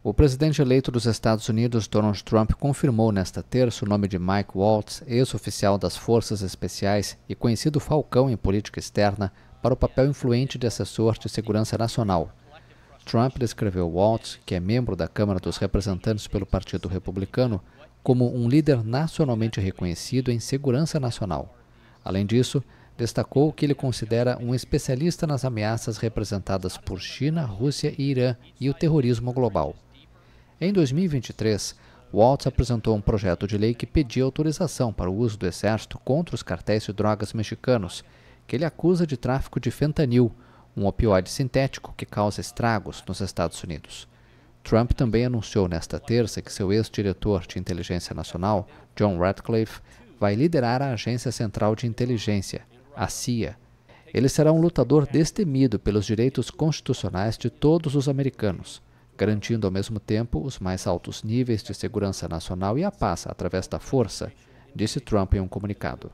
O presidente eleito dos Estados Unidos, Donald Trump, confirmou nesta terça o nome de Mike Waltz, ex-oficial das Forças Especiais e conhecido falcão em política externa, para o papel influente de assessor de segurança nacional. Trump descreveu Waltz, que é membro da Câmara dos Representantes pelo Partido Republicano, como um líder nacionalmente reconhecido em segurança nacional. Além disso, destacou que ele considera um especialista nas ameaças representadas por China, Rússia e Irã e o terrorismo global. Em 2023, Waltz apresentou um projeto de lei que pedia autorização para o uso do Exército contra os cartéis de drogas mexicanos, que ele acusa de tráfico de fentanil, um opioide sintético que causa estragos nos Estados Unidos. Trump também anunciou nesta terça que seu ex-diretor de inteligência nacional, John Ratcliffe, vai liderar a Agência Central de Inteligência, a CIA. Ele será um lutador destemido pelos direitos constitucionais de todos os americanos garantindo ao mesmo tempo os mais altos níveis de segurança nacional e a paz através da força, disse Trump em um comunicado.